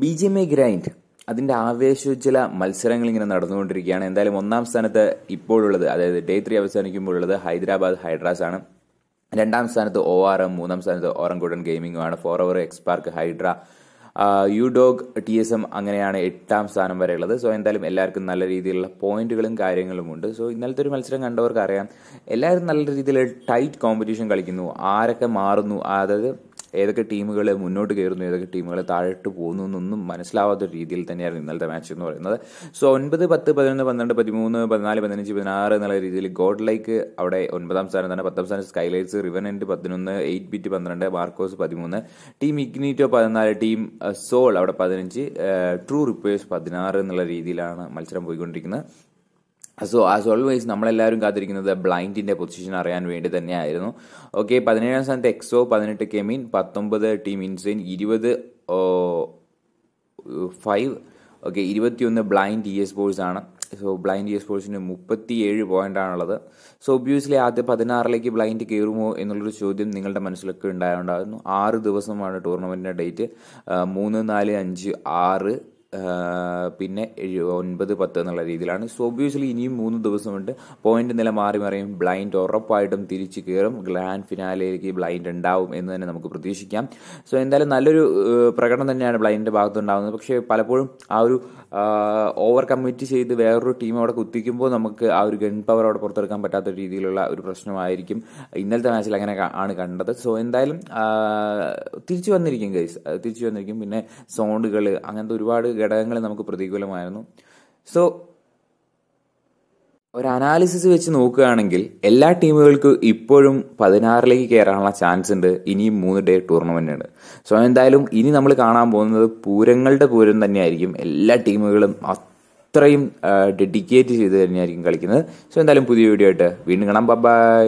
B G M A grind അതിൻ്റെ ആവേശോജ്ജല മത്സരങ്ങൾ ഇങ്ങനെ നടന്നുകൊണ്ടിരിക്കുകയാണ് എന്തായാലും ഒന്നാം സ്ഥാനത്ത് ഇപ്പോഴുള്ളത് അതായത് ഡേ ത്രീ അവസാനിക്കുമ്പോഴുള്ളത് ഹൈദരാബാദ് ഹൈഡ്രാസ് ആണ് രണ്ടാം സ്ഥാനത്ത് ഒ ആർ എം മൂന്നാം സ്ഥാനത്ത് ഓറംകുടൻ ആണ് ഫോർ അവർ എക്സ്പാർക്ക് ഹൈഡ്ര യു ഡോഗ് ടി എസ് എം അങ്ങനെയാണ് എട്ടാം സ്ഥാനം വരെയുള്ളത് സോ എന്തായാലും എല്ലാവർക്കും നല്ല രീതിയിലുള്ള പോയിന്റുകളും കാര്യങ്ങളും ഉണ്ട് സോ ഇന്നലത്തെ ഒരു മത്സരം കണ്ടവർക്ക് അറിയാം എല്ലാവരും നല്ല രീതിയിൽ ടൈറ്റ് കോമ്പറ്റീഷൻ കളിക്കുന്നു ആരൊക്കെ മാറുന്നു അതായത് ഏതൊക്കെ ടീമുകൾ മുന്നോട്ട് കയറുന്നു ഏതൊക്കെ ടീമുകൾ താഴോട്ട് പോകുന്നു എന്നൊന്നും മനസ്സിലാവാത്ത രീതിയിൽ തന്നെയായിരുന്നു ഇന്നലത്തെ മാച്ച് എന്ന് പറയുന്നത് സോ ഒൻപത് പത്ത് പതിനൊന്ന് പന്ത്രണ്ട് പതിമൂന്ന് പതിനാല് പതിനഞ്ച് പതിനാറ് എന്നുള്ള രീതിയിൽ ഗോഡ് ലൈക്ക് അവിടെ ഒൻപതാം സ്ഥാനം തന്നെ പത്താം സ്ഥാനം സ്കൈലൈറ്റ്സ് റിവനൻറ്റ് പതിനൊന്ന് എയ്റ്റ് ബിറ്റ് പന്ത്രണ്ട് മാർക്കോസ് പതിമൂന്ന് ടീം ഇഗ്നീറ്റോ പതിനാല് ടീം സോൾ uh, അവിടെ പതിനഞ്ച് ട്രൂ uh, റിപ്പേഴ്സ് പതിനാറ് എന്നുള്ള രീതിയിലാണ് മത്സരം പോയിക്കൊണ്ടിരിക്കുന്നത് സോ ആസ് ഓൾവേസ് നമ്മളെല്ലാവരും കാത്തിരിക്കുന്നത് ബ്ലൈൻഡിന്റെ പൊസിഷൻ അറിയാൻ വേണ്ടി തന്നെയായിരുന്നു ഓക്കെ പതിനേഴാം സ്ഥാനത്ത് എക്സോ പതിനെട്ട് കെമിൻ പത്തൊമ്പത് ടീം ഇൻസെൻ ഇരുപത് ഫൈവ് ഓക്കെ ഇരുപത്തിയൊന്ന് ബ്ലൈൻഡ് ഇ എസ് ആണ് സോ ബ്ലൈൻഡ് ഇ എസ് ഫോഴ്സിന് മുപ്പത്തിയേഴ് ആണുള്ളത് സോ ഒബ്വിയസ്ലി ആദ്യ പതിനാറിലേക്ക് ബ്ലൈൻഡ് കയറുമോ എന്നുള്ളൊരു ചോദ്യം നിങ്ങളുടെ മനസ്സിലൊക്കെ ഉണ്ടായിട്ടുണ്ടായിരുന്നു ആറ് ദിവസമാണ് ടൂർണമെന്റിന്റെ ഡേറ്റ് മൂന്ന് നാല് അഞ്ച് ആറ് പിന്നെ ഒൻപത് പത്ത് എന്നുള്ള രീതിയിലാണ് സോ ഒബ്വിയസ്ലി ഇനിയും മൂന്ന് ദിവസമുണ്ട് പോയിന്റ് നില മാറി മറിയും ബ്ലൈൻഡ് ഉറപ്പായിട്ടും തിരിച്ചു കയറും ഗ്ലാൻഡ് ഫിനാലയിലേക്ക് ബ്ലൈൻഡ് ഉണ്ടാവും എന്ന് തന്നെ നമുക്ക് പ്രതീക്ഷിക്കാം സോ എന്തായാലും നല്ലൊരു പ്രകടനം തന്നെയാണ് ബ്ലൈൻഡിന്റെ ഭാഗത്തുണ്ടാകുന്നത് പക്ഷേ പലപ്പോഴും ആ ഒരു ഓവർ കമ്മിറ്റ് ചെയ്ത് വേറൊരു ടീം അവിടെ കുത്തിക്കുമ്പോൾ നമുക്ക് ആ ഒരു ഗൺ പവർ അവിടെ പുറത്തെടുക്കാൻ പറ്റാത്ത രീതിയിലുള്ള ഒരു പ്രശ്നമായിരിക്കും ഇന്നലത്തെ മാച്ചിൽ അങ്ങനെ ആണ് കണ്ടത് സോ എന്തായാലും തിരിച്ചു വന്നിരിക്കും ഗൈസ് തിരിച്ചു വന്നിരിക്കും പിന്നെ സോണുകൾ അങ്ങനത്തെ ഒരുപാട് ഘടകങ്ങൾ നമുക്ക് പ്രതികൂലമായിരുന്നു സോ ഒരു അനാലിസിസ് വെച്ച് നോക്കുകയാണെങ്കിൽ എല്ലാ ടീമുകൾക്കും ഇപ്പോഴും പതിനാറിലേക്ക് കയറാനുള്ള ചാൻസ് ഉണ്ട് ഇനിയും മൂന്ന് ഡേ ടൂർണമെന്റ് ഉണ്ട് സോ എന്തായാലും ഇനി നമ്മൾ കാണാൻ പോകുന്നത് പൂരങ്ങളുടെ പൂരം തന്നെയായിരിക്കും എല്ലാ ടീമുകളും അത്രയും ഡെഡിക്കേറ്റ് ചെയ്ത് തന്നെയായിരിക്കും കളിക്കുന്നത് സോ എന്തായാലും പുതിയ വീഡിയോ ആയിട്ട് വീണ്ടും കാണാം ബൈ